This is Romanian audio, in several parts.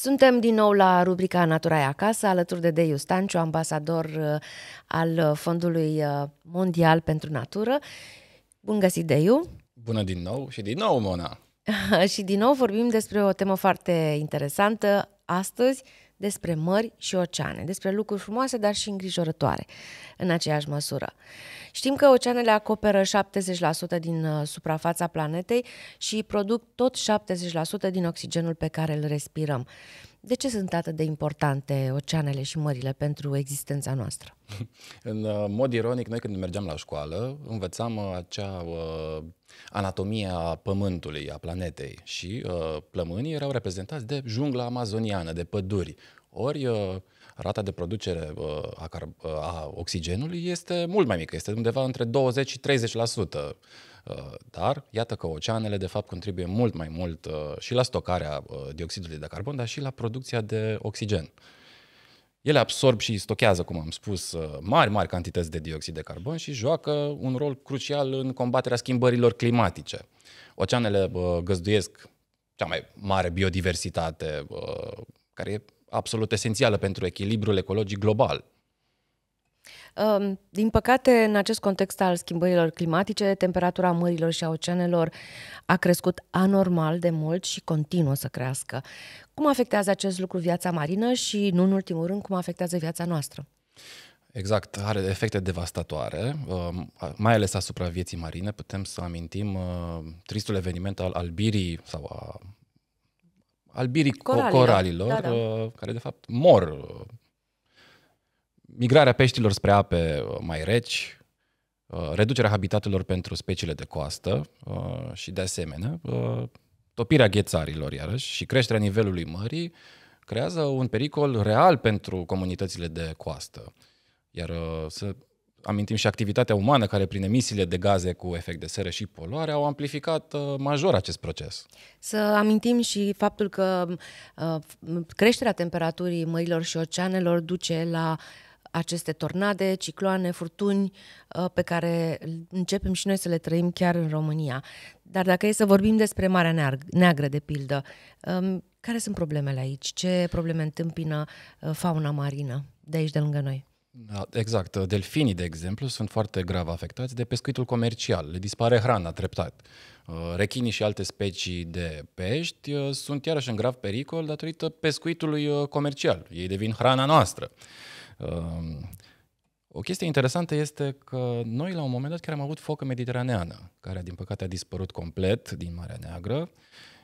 Suntem din nou la rubrica Natura e acasă, alături de Deiu Stanciu, ambasador uh, al uh, Fondului uh, Mondial pentru Natură. Bun găsit, Deiu! Bună din nou și din nou, Mona! și din nou vorbim despre o temă foarte interesantă astăzi, despre mări și oceane, despre lucruri frumoase, dar și îngrijorătoare în aceeași măsură. Știm că oceanele acoperă 70% din uh, suprafața planetei și produc tot 70% din oxigenul pe care îl respirăm. De ce sunt atât de importante oceanele și mările pentru existența noastră? În uh, mod ironic, noi când mergeam la școală, învățam uh, acea anatomia pământului, a planetei și uh, plămânii erau reprezentați de jungla amazoniană, de păduri. Ori uh, rata de producere uh, a, car- uh, a oxigenului este mult mai mică, este undeva între 20 și 30%. Uh, dar iată că oceanele de fapt contribuie mult mai mult uh, și la stocarea uh, dioxidului de carbon, dar și la producția de oxigen. Ele absorb și stochează, cum am spus, uh, mari, mari cantități de dioxid de carbon și joacă un rol crucial în combaterea schimbărilor climatice. Oceanele uh, găzduiesc cea mai mare biodiversitate, uh, care e absolut esențială pentru echilibrul ecologic global. Ehm, din păcate, în acest context al schimbărilor climatice, temperatura mărilor și a oceanelor a crescut anormal de mult și continuă să crească. Cum afectează acest lucru viața marină și, nu în ultimul rând, cum afectează viața noastră? Exact, are efecte devastatoare, ehm, mai ales asupra vieții marine. Putem să amintim ehm, tristul eveniment al albirii sau a albirii coralilor, coralilor da, da. care de fapt mor migrarea peștilor spre ape uh, mai reci, uh, reducerea habitatelor pentru speciile de coastă uh, și, de asemenea, topirea ghețarilor, iarăși, și creșterea nivelului mării creează un pericol real pentru comunitățile de coastă. Iar să amintim și activitatea umană care prin emisiile de gaze cu efect de seră și poluare au amplificat major acest proces. Să amintim și faptul că creșterea temperaturii mărilor și oceanelor duce la uh, aceste tornade, cicloane, furtuni uh, pe care începem și noi să le trăim chiar în România. Dar dacă e să vorbim despre Marea Neagră, de pildă, um, care sunt problemele aici? Ce probleme întâmpină uh, fauna marină de aici, de lângă noi? Da, exact. Delfinii, de exemplu, sunt foarte grav afectați de pescuitul comercial. Le dispare hrana treptat. Uh, rechinii și alte specii de pești sunt iarăși în grav pericol datorită pescuitului comercial. Ei devin hrana noastră. Ehm, o chestie interesantă este că noi la un moment dat chiar am avut focă mediteraneană, care din păcate a dispărut complet din Marea Neagră,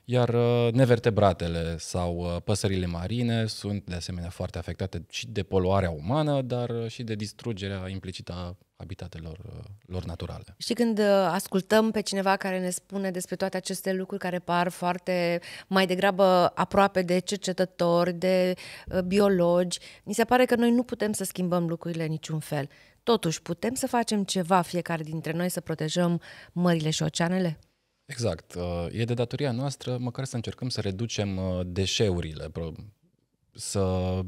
iar uh, nevertebratele sau uh, păsările marine sunt de asemenea foarte afectate și de poluarea umană, dar uh, și de distrugerea implicită a habitatelor uh, lor naturale. Și când uh, ascultăm pe cineva care ne spune despre toate aceste lucruri care par foarte mai degrabă aproape de cercetători, de uh, biologi, ni se pare că noi nu putem să schimbăm lucrurile în niciun fel. Totuși, putem să facem ceva fiecare dintre noi să protejăm mările și oceanele? Exact. E de datoria noastră măcar să încercăm să reducem deșeurile, să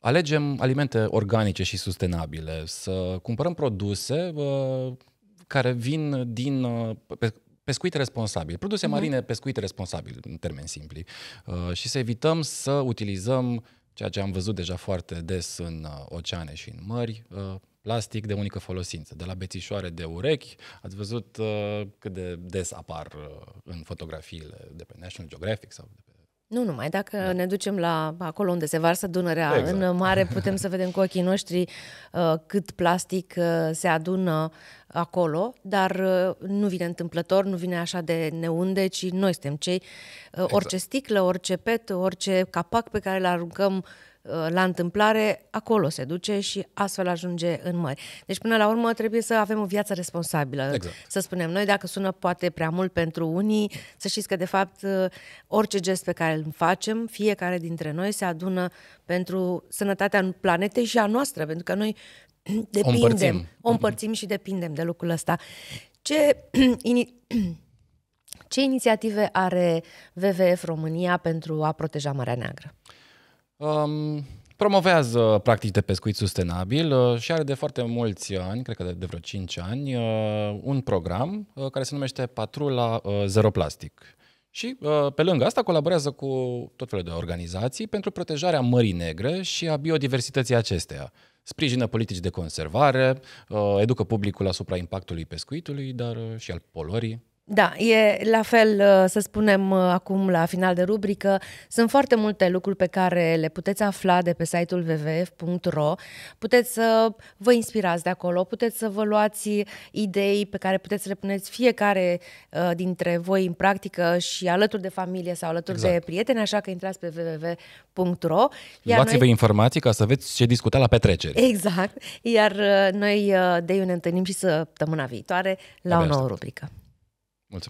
alegem alimente organice și sustenabile, să cumpărăm produse uh, care vin din uh, pescuit responsabil, produse uh-huh. marine pescuit responsabil, în termeni simpli, uh, și să evităm să utilizăm ceea ce am văzut deja foarte des în uh, oceane și în mări, uh, plastic de unică folosință, de la bețișoare de urechi. Ați văzut uh, cât de des apar uh, în fotografiile de pe National Geographic sau de nu numai, dacă da. ne ducem la acolo unde se varsă Dunărea, exact. în mare putem să vedem cu ochii noștri uh, cât plastic uh, se adună acolo, dar uh, nu vine întâmplător, nu vine așa de neunde, ci noi suntem cei. Uh, exact. Orice sticlă, orice pet, orice capac pe care îl aruncăm uh, la întâmplare, acolo se duce și astfel ajunge în mări. Deci, până la urmă, trebuie să avem o viață responsabilă, exact. să spunem. Noi, dacă sună poate prea mult pentru unii, să știți că, de fapt, orice gest pe care îl facem, fiecare dintre noi se adună pentru sănătatea planetei și a noastră, pentru că noi depindem, o împărțim, o împărțim și depindem de lucrul ăsta. Ce, ini, ce inițiative are WWF România pentru a proteja Marea Neagră? Um, promovează practici de pescuit sustenabil uh, și are de foarte mulți ani, cred că de, de vreo 5 ani, uh, un program uh, care se numește Patrula Zero Plastic. Și pe lângă asta colaborează cu tot felul de organizații pentru protejarea Mării Negre și a biodiversității acesteia sprijină politici de conservare, uh, educă publicul asupra impactului pescuitului, dar uh, și al poluării da, e la fel, uh, să spunem uh, acum la final de rubrică, sunt foarte multe lucruri pe care le puteți afla de pe site-ul www.ro. Puteți să vă inspirați de acolo, puteți să vă luați idei pe care puteți să le puneți fiecare uh, dintre voi în practică și alături de familie sau alături exact. de prieteni, așa că intrați pe www.ro. Luați-vă noi... informații ca să veți ce discuta la petrecere. Exact, iar noi de ne întâlnim și săptămâna viitoare la Abia o nouă rubrică.